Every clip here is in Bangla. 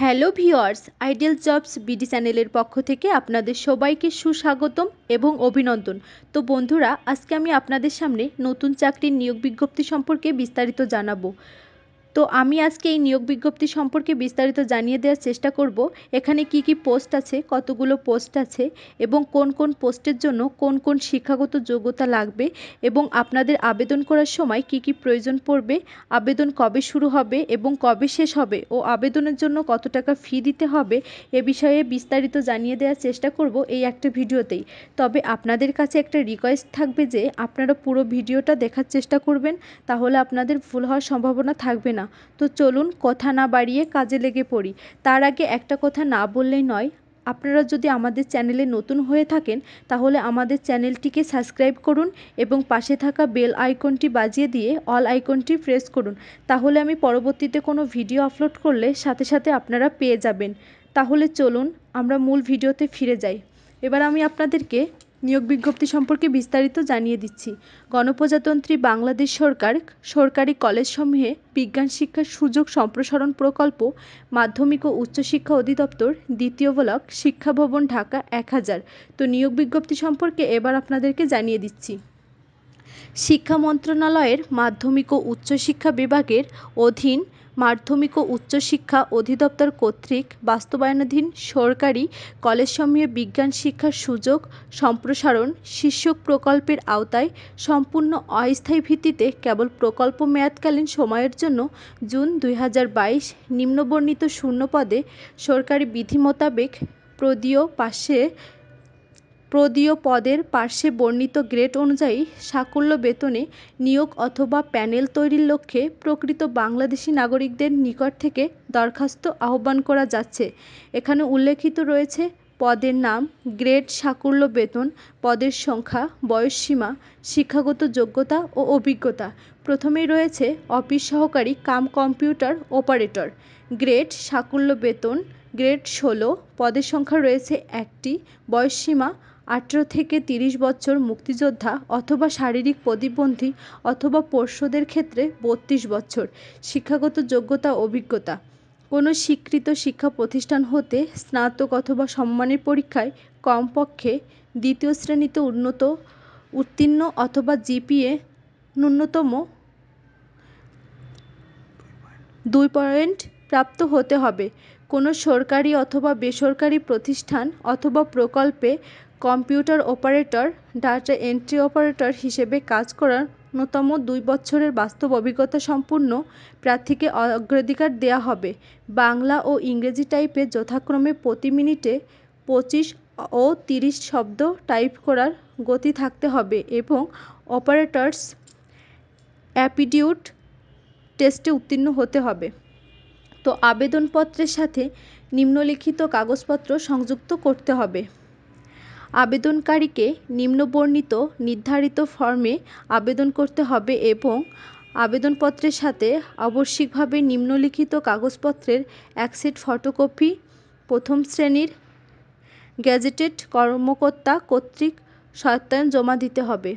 hello viewers Ideal Jobs BD চ্যানেলের পক্ষ থেকে আপনাদের সবাইকে সুস্বাগতম এবং অভিনন্দন তো বন্ধুরা আজকে আমি আপনাদের সামনে নতুন চাকরির নিয়োগ বিজ্ঞপ্তি সম্পর্কে বিস্তারিত জানাবো তো আমি আজকে এই নিয়োগ বিজ্ঞপ্তি সম্পর্কে বিস্তারিত জানিয়ে দেওয়ার চেষ্টা করব এখানে কি কি পোস্ট আছে কতগুলো পোস্ট আছে এবং কোন কোন পোস্টের জন্য কোন কোন শিক্ষাগত যোগ্যতা লাগবে এবং আপনাদের আবেদন করার সময় কি কি প্রয়োজন পড়বে আবেদন কবে শুরু হবে এবং কবে শেষ হবে ও আবেদনের জন্য কত টাকা ফি দিতে হবে এ বিষয়ে বিস্তারিত জানিয়ে দেওয়ার চেষ্টা করব এই একটা ভিডিওতেই তবে আপনাদের কাছে একটা রিকোয়েস্ট থাকবে যে আপনারা পুরো ভিডিওটা দেখার চেষ্টা করবেন তাহলে আপনাদের ভুল হওয়ার সম্ভাবনা থাকবে না তো চলুন কথা না বাড়িয়ে কাজে লেগে পড়ি তার আগে একটা কথা না বললেই নয় আপনারা যদি আমাদের চ্যানেলে নতুন হয়ে থাকেন তাহলে আমাদের চ্যানেলটিকে সাবস্ক্রাইব করুন এবং পাশে থাকা বেল আইকনটি বাজিয়ে দিয়ে অল আইকনটি প্রেস করুন তাহলে আমি পরবর্তীতে কোনো ভিডিও আপলোড করলে সাথে সাথে আপনারা পেয়ে যাবেন তাহলে চলুন আমরা মূল ভিডিওতে ফিরে যাই এবার আমি আপনাদেরকে নিয়োগ বিজ্ঞপ্তি সম্পর্কে বিস্তারিত জানিয়ে দিচ্ছি গণপ্রজাতন্ত্রী বাংলাদেশ সরকার সরকারি কলেজসমূহে বিজ্ঞান শিক্ষার সুযোগ সম্প্রসারণ প্রকল্প মাধ্যমিক ও উচ্চশিক্ষা অধিদপ্তর দ্বিতীয় ব্লক শিক্ষা ভবন ঢাকা এক হাজার তো নিয়োগ বিজ্ঞপ্তি সম্পর্কে এবার আপনাদেরকে জানিয়ে দিচ্ছি শিক্ষা মন্ত্রণালয়ের মাধ্যমিক ও উচ্চশিক্ষা বিভাগের অধীন মাধ্যমিক ও উচ্চশিক্ষা অধিদপ্তর কর্তৃক বাস্তবায়নাধীন সরকারি কলেজসমূহে বিজ্ঞান শিক্ষার সুযোগ সম্প্রসারণ শীর্ষক প্রকল্পের আওতায় সম্পূর্ণ অস্থায়ী ভিত্তিতে কেবল প্রকল্প মেয়াদকালীন সময়ের জন্য জুন দুই নিম্নবর্ণিত শূন্য পদে সরকারি বিধি মোতাবেক প্রদীয় পাশে প্রদীয় পদের পার্শ্বে বর্ণিত গ্রেড অনুযায়ী সাকল্য বেতনে নিয়োগ অথবা প্যানেল তৈরির লক্ষ্যে প্রকৃত বাংলাদেশি নাগরিকদের নিকট থেকে দরখাস্ত আহ্বান করা যাচ্ছে এখানে উল্লেখিত রয়েছে পদের নাম গ্রেড সাকল্য বেতন পদের সংখ্যা বয়সসীমা শিক্ষাগত যোগ্যতা ও অভিজ্ঞতা প্রথমেই রয়েছে অফিস সহকারী কাম কম্পিউটার অপারেটর গ্রেড সাকল্য বেতন গ্রেড ষোলো পদের সংখ্যা রয়েছে একটি বয়সসীমা আঠেরো থেকে তিরিশ বছর মুক্তিযোদ্ধা অথবা শারীরিক প্রতিবন্ধী অথবা পোষ্যদের ক্ষেত্রে বত্রিশ বছর শিক্ষাগত যোগ্যতা অভিজ্ঞতা কোনো স্বীকৃত শিক্ষা প্রতিষ্ঠান হতে স্নাতক অথবা সম্মানের পরীক্ষায় কমপক্ষে দ্বিতীয় শ্রেণীতে উন্নত উত্তীর্ণ অথবা জিপিএ ন্যূনতম দুই পয়েন্ট প্রাপ্ত হতে হবে কোনো সরকারি অথবা বেসরকারি প্রতিষ্ঠান অথবা প্রকল্পে computer operator data entry operator হিসেবে কাজ করার ন্যূনতম দুই বছরের বাস্তব অভিজ্ঞতা সম্পন্ন প্রার্থীকে অগ্রাধিকার দেয়া হবে বাংলা ও ইংরেজি টাইপে যথাক্রমে প্রতি মিনিটে পঁচিশ ও তিরিশ শব্দ টাইপ করার গতি থাকতে হবে এবং অপারেটরস অ্যাপিডিউট টেস্টে উত্তীর্ণ হতে হবে তো আবেদনপত্রের সাথে নিম্নলিখিত কাগজপত্র সংযুক্ত করতে হবে আবেদনকারীকে নিম্নবর্ণিত নির্ধারিত ফর্মে আবেদন করতে হবে এবং আবেদনপত্রের সাথে আবশ্যিকভাবে নিম্নলিখিত কাগজপত্রের এক সেট ফটোকপি প্রথম শ্রেণীর গেজেটেড কর্মকর্তা কর্তৃক সত্যায়ন জমা দিতে হবে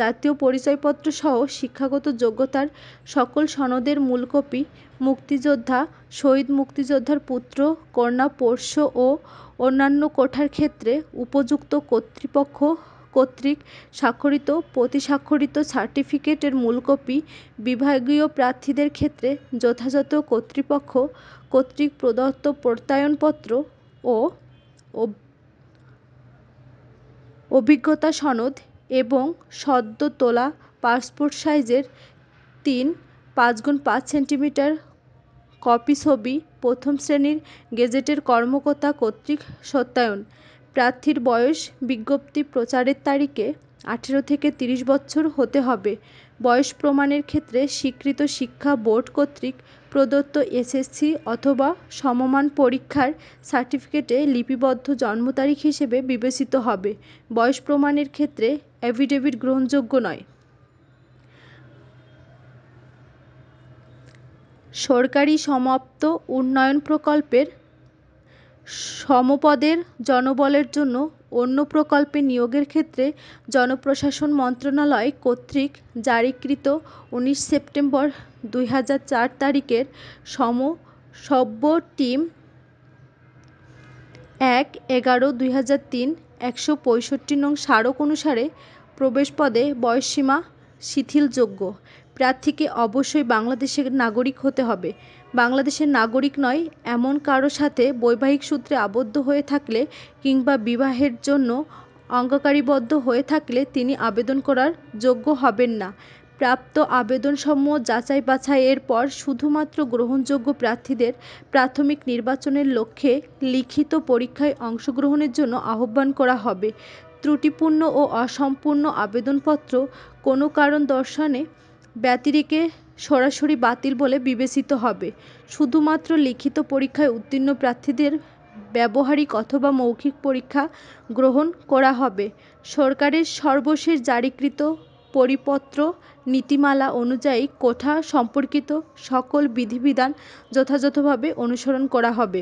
জাতীয় পরিচয়পত্রসহ শিক্ষাগত যোগ্যতার সকল সনদের মূল কপি মুক্তিযোদ্ধা শহীদ মুক্তিযোদ্ধার পুত্র কন্যা ও অন্যান্য কোঠার ক্ষেত্রে উপযুক্ত কর্তৃপক্ষ কর্তৃক স্বাক্ষরিত প্রতিস্বাক্ষরিত সার্টিফিকেটের মূল কপি বিভাগীয় প্রার্থীদের ক্ষেত্রে যথাযথ কর্তৃপক্ষ কর্তৃক প্রদত্ত প্রত্যয়নপত্র ও অভিজ্ঞতা সনদ এবং সদ্য তোলা পাসপোর্ট সাইজের তিন পাঁচ গুণ পাঁচ সেন্টিমিটার কপি ছবি প্রথম শ্রেণীর গেজেটের কর্মকর্তা কর্তৃক সত্যায়ন প্রার্থীর বয়স বিজ্ঞপ্তি প্রচারের তারিখে আঠেরো থেকে তিরিশ বছর হতে হবে বয়স প্রমাণের ক্ষেত্রে স্বীকৃত শিক্ষা বোর্ড কর্তৃক প্রদত্ত এসএসসি অথবা সমমান পরীক্ষার সার্টিফিকেটে লিপিবদ্ধ জন্ম তারিখ হিসেবে বিবেচিত হবে বয়স প্রমাণের ক্ষেত্রে অ্যাফিডেভিট গ্রহণযোগ্য নয় সরকারি সমাপ্ত উন্নয়ন প্রকল্পের সমপদের জনবলের জন্য অন্য প্রকল্পে নিয়োগের ক্ষেত্রে জনপ্রশাসন মন্ত্রণালয় কর্তৃক জারিকৃত উনিশ সেপ্টেম্বর দুই হাজার চার তারিখের সব্য টিম এক এগারো দুই হাজার তিন একশো পঁয়ষট্টি নং স্মারক অনুসারে প্রবেশপদে বয়সসীমা শিথিলযোগ্য প্রার্থীকে অবশ্যই বাংলাদেশের নাগরিক হতে হবে বাংলাদেশের নাগরিক নয় এমন কারো সাথে বৈবাহিক সূত্রে আবদ্ধ হয়ে থাকলে কিংবা বিবাহের জন্য অঙ্গীকারবদ্ধ হয়ে থাকলে তিনি আবেদন করার যোগ্য হবেন না প্রাপ্ত আবেদনসমূহ যাচাই বাছাইয়ের পর শুধুমাত্র গ্রহণযোগ্য প্রার্থীদের প্রাথমিক নির্বাচনের লক্ষ্যে লিখিত পরীক্ষায় অংশগ্রহণের জন্য আহ্বান করা হবে ত্রুটিপূর্ণ ও অসম্পূর্ণ আবেদনপত্র কোনো কারণ দর্শানে ব্যতিরেকে সরাসরি বাতিল বলে বিবেচিত হবে শুধুমাত্র লিখিত পরীক্ষায় উত্তীর্ণ প্রার্থীদের ব্যবহারিক অথবা মৌখিক পরীক্ষা গ্রহণ করা হবে সরকারের সর্বশেষ জারিকৃত পরিপত্র নীতিমালা অনুযায়ী কোঠা সম্পর্কিত সকল বিধিবিধান যথাযথভাবে অনুসরণ করা হবে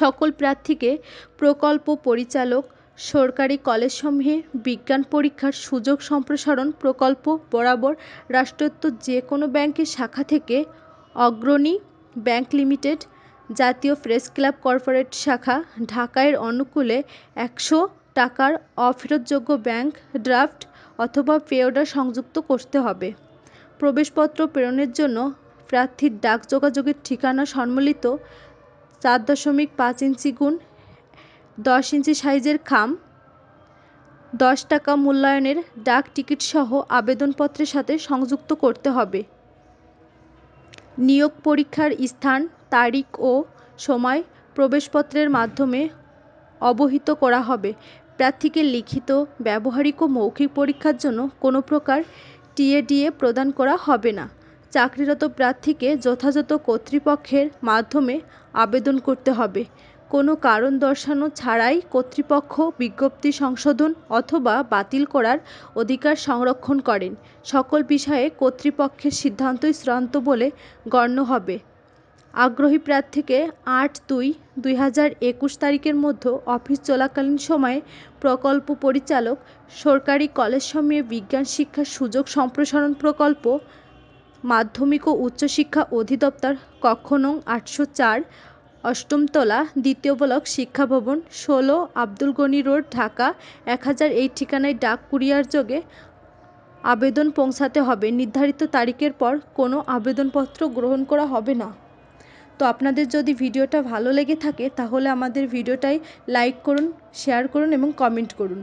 সকল প্রার্থীকে প্রকল্প পরিচালক সরকারি কলেজসমূহে বিজ্ঞান পরীক্ষার সুযোগ সম্প্রসারণ প্রকল্প বরাবর রাষ্ট্রায়ত্ত যে কোনো ব্যাংকের শাখা থেকে অগ্রণী ব্যাংক লিমিটেড জাতীয় প্রেস ক্লাব কর্পোরেট শাখা ঢাকায় অনুকূলে একশো টাকার অফেরৎযোগ্য ব্যাংক ড্রাফট অথবা পে অর্ডার সংযুক্ত করতে হবে প্রবেশপত্র প্রেরণের জন্য প্রার্থীর ডাক যোগাযোগের ঠিকানা সম্বলিত চার দশমিক পাঁচ ইঞ্চি গুণ দশ ইঞ্চি সাইজের খাম দশ টাকা মূল্যায়নের ডাক টিকিট সহ আবেদনপত্রের সাথে সংযুক্ত করতে হবে নিয়োগ পরীক্ষার স্থান তারিখ ও সময় প্রবেশপত্রের মাধ্যমে অবহিত করা হবে প্রার্থীকে লিখিত ব্যবহারিক ও মৌখিক পরীক্ষার জন্য কোনো প্রকার টিএডিএ প্রদান করা হবে না চাকরিরত প্রার্থীকে যথাযথ কর্তৃপক্ষের মাধ্যমে আবেদন করতে হবে কোনো কারণ দর্শানো ছাড়াই কর্তৃপক্ষ বিজ্ঞপ্তি সংশোধন অথবা বাতিল করার অধিকার সংরক্ষণ করেন সকল বিষয়ে কর্তৃপক্ষের সিদ্ধান্তই চূড়ান্ত বলে গণ্য হবে আগ্রহী প্রার্থীকে আট দুই দুই হাজার একুশ তারিখের মধ্যে অফিস চলাকালীন সময়ে প্রকল্প পরিচালক সরকারি কলেজ কলেজসমূহে বিজ্ঞান শিক্ষার সুযোগ সম্প্রসারণ প্রকল্প মাধ্যমিক ও উচ্চশিক্ষা অধিদপ্তর কক্ষ নং আটশো চার অষ্টমতলা দ্বিতীয় ব্লক শিক্ষা ভবন ষোলো আব্দুল গনি রোড ঢাকা এক হাজার এই ঠিকানায় ডাক কুরিয়ার যোগে আবেদন পৌঁছাতে হবে নির্ধারিত তারিখের পর কোনো আবেদনপত্র গ্রহণ করা হবে না তো আপনাদের যদি ভিডিওটা ভালো লেগে থাকে তাহলে আমাদের ভিডিওটাই লাইক করুন শেয়ার করুন এবং কমেন্ট করুন